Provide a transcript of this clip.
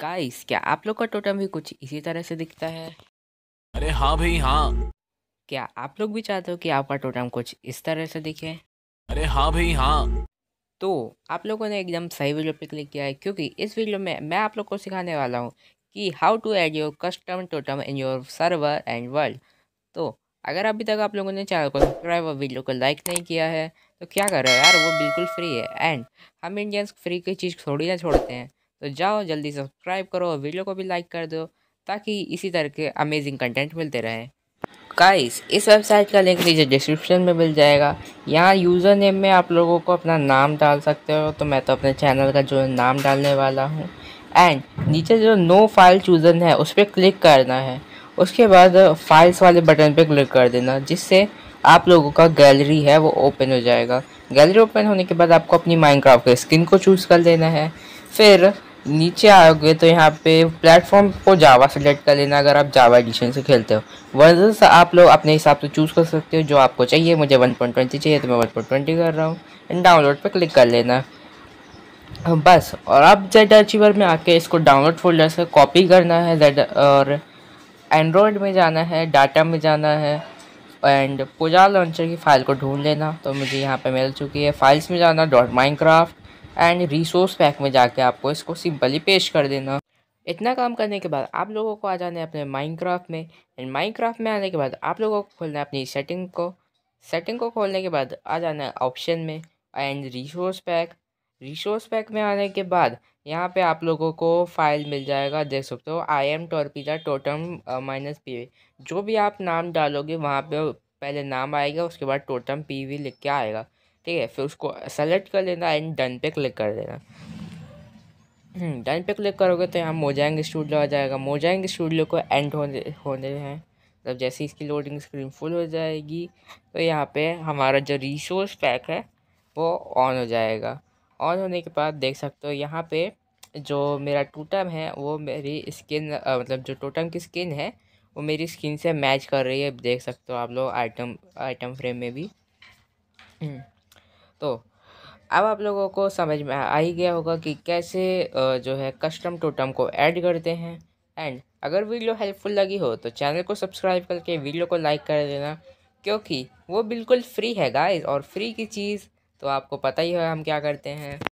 Guys क्या आप लोग का टोटम भी कुछ इसी तरह से दिखता है अरे हाँ भाई हाँ क्या आप लोग भी चाहते हो कि आपका टोटम कुछ इस तरह से दिखे अरे हाँ भाई हाँ तो आप लोगों ने एकदम सही वीडियो पे क्लिक किया है क्योंकि इस वीडियो में मैं आप लोग को सिखाने वाला हूँ कि how to add your custom totem in your server and world तो अगर अभी तक आप लोगों ने चैनल को सब्सक्राइब और वीडियो को लाइक नहीं किया है तो क्या कर रहे हो यार वो बिल्कुल फ्री है एंड हम इंडियंस फ्री की चीज़ थोड़ी ना छोड़ते हैं तो जाओ जल्दी सब्सक्राइब करो और वीडियो को भी लाइक कर दो ताकि इसी तरह के अमेजिंग कंटेंट मिलते रहे गाइस इस वेबसाइट का लिंक नीचे डिस्क्रिप्शन में मिल जाएगा यहाँ यूज़र नेम में आप लोगों को अपना नाम डाल सकते हो तो मैं तो अपने चैनल का जो नाम डालने वाला हूँ एंड नीचे जो नो फाइल चूज़न है उस पर क्लिक करना है उसके बाद फाइल्स वाले बटन पर क्लिक कर देना जिससे आप लोगों का गैलरी है वो ओपन हो जाएगा गैलरी ओपन होने के बाद आपको अपनी माइंड के स्किन को चूज़ कर लेना है फिर नीचे आओगे तो यहाँ पे प्लेटफॉर्म को जावा सेलेक्ट कर लेना अगर आप जावा एडिशन से खेलते हो वर्जन आप लोग अपने हिसाब से चूज़ कर सकते हो जो आपको चाहिए मुझे 1.20 चाहिए तो मैं 1.20 कर रहा हूँ एंड डाउनलोड पर क्लिक कर लेना बस और आप जेड अचीवर में आके इसको डाउनलोड फोल्डर से कॉपी करना है जेड और एंड्रॉयड में जाना है डाटा में जाना है एंड पूजा लॉन्चर की फ़ाइल को ढूंढ लेना तो मुझे यहाँ पे मिल चुकी है फाइल्स में जाना dot Minecraft and resource pack में जाके आपको इसको सिंपली पेश कर देना इतना काम करने के बाद आप लोगों को आ जाना है अपने माइनक्राफ्ट में एंड माइनक्राफ्ट में आने के बाद आप लोगों को खोलना है अपनी सेटिंग को सेटिंग को खोलने के बाद आ जाना है ऑप्शन में and resource pack resource pack में आने के बाद यहाँ पे आप लोगों को फाइल मिल जाएगा देख सकते हो आई एम टॉर्पिजा टोटम माइनस पी जो भी आप नाम डालोगे वहाँ पे पहले नाम आएगा उसके बाद टोटम पी लिख के आएगा ठीक है फिर उसको सेलेक्ट कर लेना एंड डन पे क्लिक कर देना डन हम्म, पे क्लिक करोगे तो यहाँ मोजाइंग स्टूडियो आ जाएगा मोजाइंग स्टूडियो को एंड होने होने हैं मतलब तो जैसे इसकी लोडिंग स्क्रीन फुल हो जाएगी तो यहाँ पे हमारा जो रिसोर्स पैक है वो ऑन हो जाएगा ऑन होने के बाद देख सकते हो यहाँ पे जो मेरा टोटम है वो मेरी स्किन मतलब जो टोटम की स्किन है वो मेरी स्किन से मैच कर रही है देख सकते हो आप लोग आइटम आइटम फ्रेम में भी हम्म। तो अब आप लोगों को समझ में आ ही गया होगा कि कैसे जो है कस्टम टोटम को ऐड करते हैं एंड अगर वीडियो हेल्पफुल लगी हो तो चैनल को सब्सक्राइब करके वीडियो को लाइक कर देना क्योंकि वो बिल्कुल फ्री है गाइस और फ्री की चीज़ तो आपको पता ही है हम क्या करते हैं